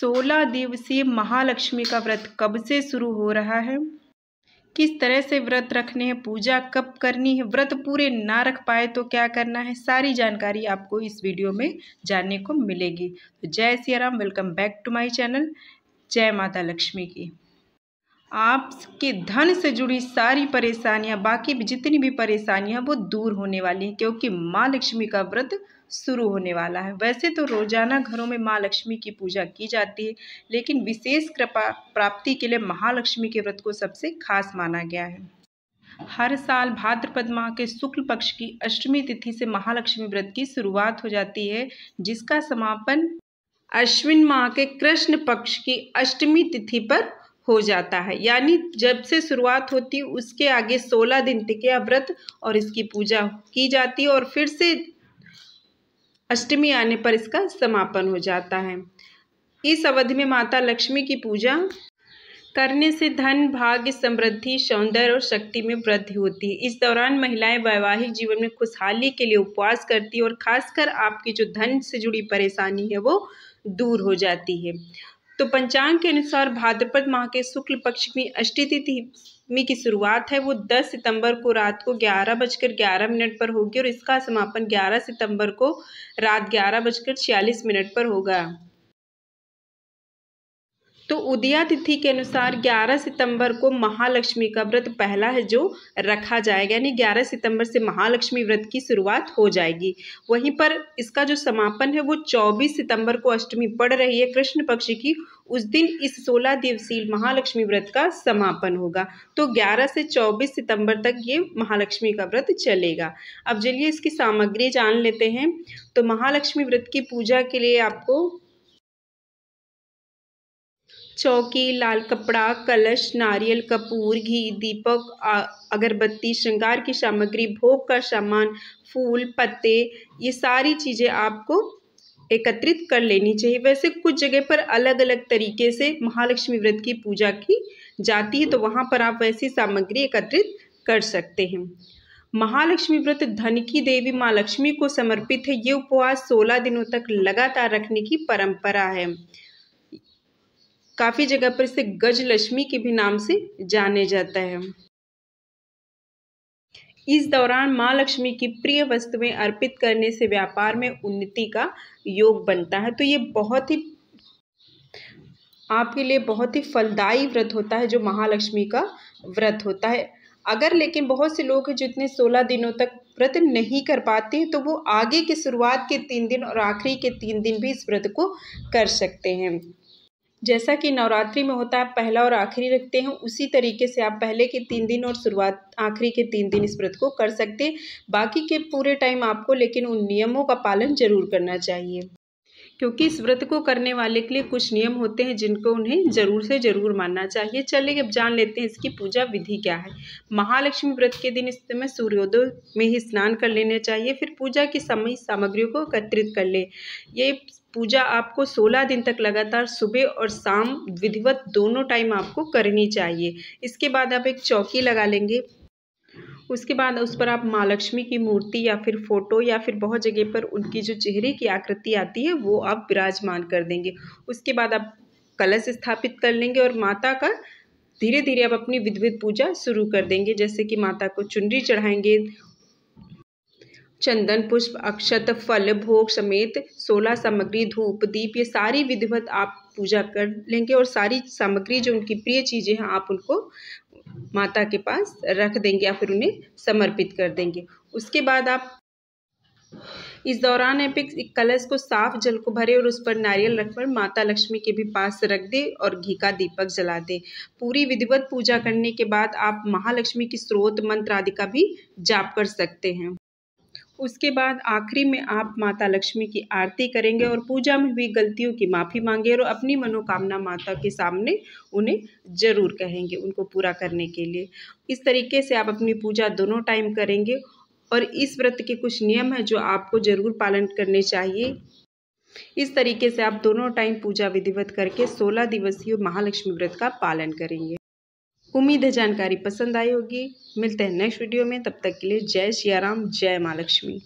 सोलह दिवसीय महालक्ष्मी का व्रत कब से शुरू हो रहा है किस तरह से व्रत रखने हैं पूजा कब करनी है व्रत पूरे ना रख पाए तो क्या करना है सारी जानकारी आपको इस वीडियो में जानने को मिलेगी तो जय Siya Ram welcome back to my channel जय माता लक्ष्मी की आपके धन से जुड़ी सारी परेशानियां बाकी भी जितनी भी परेशानियां वो दूर होने वाली हैं क्योंकि माँ लक्ष्मी का व्रत शुरू होने वाला है वैसे तो रोजाना घरों में माँ लक्ष्मी की पूजा की जाती है लेकिन विशेष कृपा प्राप्ति के लिए महालक्ष्मी के व्रत को सबसे खास माना गया है हर साल भाद्रपद माह के शुक्ल पक्ष की अष्टमी तिथि से महालक्ष्मी व्रत की शुरुआत हो जाती है जिसका समापन अश्विन माह के कृष्ण पक्ष की अष्टमी तिथि पर हो जाता है यानी जब से शुरुआत होती उसके आगे सोलह दिन तक यह व्रत और इसकी पूजा की जाती है और फिर से अष्टमी आने पर इसका समापन हो जाता है इस अवधि में माता लक्ष्मी की पूजा करने से धन भाग्य समृद्धि सौंदर्य और शक्ति में वृद्धि होती है इस दौरान महिलाएं वैवाहिक जीवन में खुशहाली के लिए उपवास करती है और खासकर आपकी जो धन से जुड़ी परेशानी है वो दूर हो जाती है तो पंचांग के अनुसार भाद्रपद माह के शुक्ल पक्ष में अष्टी तिथि की शुरुआत है वो 10 सितंबर को रात को ग्यारह बजकर ग्यारह मिनट पर होगी और इसका समापन 11 सितंबर को रात ग्यारह बजकर छियालीस मिनट पर होगा तो उदया तिथि के अनुसार 11 सितंबर को महालक्ष्मी का व्रत पहला है जो रखा जाएगा यानी 11 सितंबर से महालक्ष्मी व्रत की शुरुआत हो जाएगी वहीं पर इसका जो समापन है वो 24 सितंबर को अष्टमी पड़ रही है कृष्ण पक्ष की उस दिन इस 16 दिवसीय महालक्ष्मी व्रत का समापन होगा तो 11 से 24 सितंबर तक ये महालक्ष्मी का व्रत चलेगा अब चलिए इसकी सामग्री जान लेते हैं तो महालक्ष्मी व्रत की पूजा के लिए आपको चौकी लाल कपड़ा कलश नारियल कपूर घी दीपक अगरबत्ती श्रृंगार की सामग्री भोग का सामान फूल पत्ते ये सारी चीज़ें आपको एकत्रित कर लेनी चाहिए वैसे कुछ जगह पर अलग अलग तरीके से महालक्ष्मी व्रत की पूजा की जाती है तो वहाँ पर आप वैसी सामग्री एकत्रित कर सकते हैं महालक्ष्मी व्रत धन की देवी माँ लक्ष्मी को समर्पित है ये उपवास 16 दिनों तक लगातार रखने की परंपरा है काफ़ी जगह पर इसे गज लक्ष्मी के भी नाम से जाने जाता है इस दौरान माँ लक्ष्मी की प्रिय वस्तुएं अर्पित करने से व्यापार में उन्नति का योग बनता है तो ये बहुत ही आपके लिए बहुत ही फलदायी व्रत होता है जो महालक्ष्मी का व्रत होता है अगर लेकिन बहुत से लोग हैं जो सोलह दिनों तक व्रत नहीं कर पाते हैं तो वो आगे की शुरुआत के तीन दिन और आखिरी के तीन दिन भी इस व्रत को कर सकते हैं जैसा कि नवरात्रि में होता है पहला और आखिरी रखते हैं उसी तरीके से आप पहले के तीन दिन और शुरुआत आखिरी के तीन दिन इस व्रत को कर सकते हैं बाकी के पूरे टाइम आपको लेकिन उन नियमों का पालन जरूर करना चाहिए क्योंकि इस व्रत को करने वाले के लिए कुछ नियम होते हैं जिनको उन्हें जरूर से जरूर मानना चाहिए चलिए अब जान लेते हैं इसकी पूजा विधि क्या है महालक्ष्मी व्रत के दिन इस समय सूर्योदय में ही स्नान कर लेना चाहिए फिर पूजा की समय सामग्रियों को एकत्रित कर ले ये पूजा आपको 16 दिन तक लगातार सुबह और शाम विधिवत दोनों टाइम आपको करनी चाहिए इसके बाद आप एक चौकी लगा लेंगे उसके बाद उस पर आप माँ लक्ष्मी की मूर्ति या फिर फोटो या फिर बहुत जगह पर उनकी जो चेहरे की आकृति आती है वो आप विराजमान कर देंगे उसके बाद आप कलश स्थापित कर लेंगे और माता का धीरे धीरे आप अपनी विधिवत पूजा शुरू कर देंगे जैसे कि माता को चुनरी चढ़ाएंगे चंदन पुष्प अक्षत फल भोग समेत सोलह सामग्री धूप दीप ये सारी विधिवत आप पूजा कर लेंगे और सारी सामग्री जो उनकी प्रिय चीज़ें हैं आप उनको माता के पास रख देंगे या फिर उन्हें समर्पित कर देंगे उसके बाद आप इस दौरान एक कलश को साफ जल को भरे और उस पर नारियल रखकर माता लक्ष्मी के भी पास रख दे और घी का दीपक जला दे पूरी विधिवत पूजा करने के बाद आप महालक्ष्मी की स्रोत मंत्र आदि का भी जाप कर सकते हैं उसके बाद आखिरी में आप माता लक्ष्मी की आरती करेंगे और पूजा में हुई गलतियों की माफ़ी मांगे और अपनी मनोकामना माता के सामने उन्हें ज़रूर कहेंगे उनको पूरा करने के लिए इस तरीके से आप अपनी पूजा दोनों टाइम करेंगे और इस व्रत के कुछ नियम हैं जो आपको ज़रूर पालन करने चाहिए इस तरीके से आप दोनों टाइम पूजा विधिवत करके 16 दिवसीय महालक्ष्मी व्रत का पालन करेंगे उम्मीद है जानकारी पसंद आई होगी मिलते हैं नेक्स्ट वीडियो में तब तक के लिए जय राम जय माँ लक्ष्मी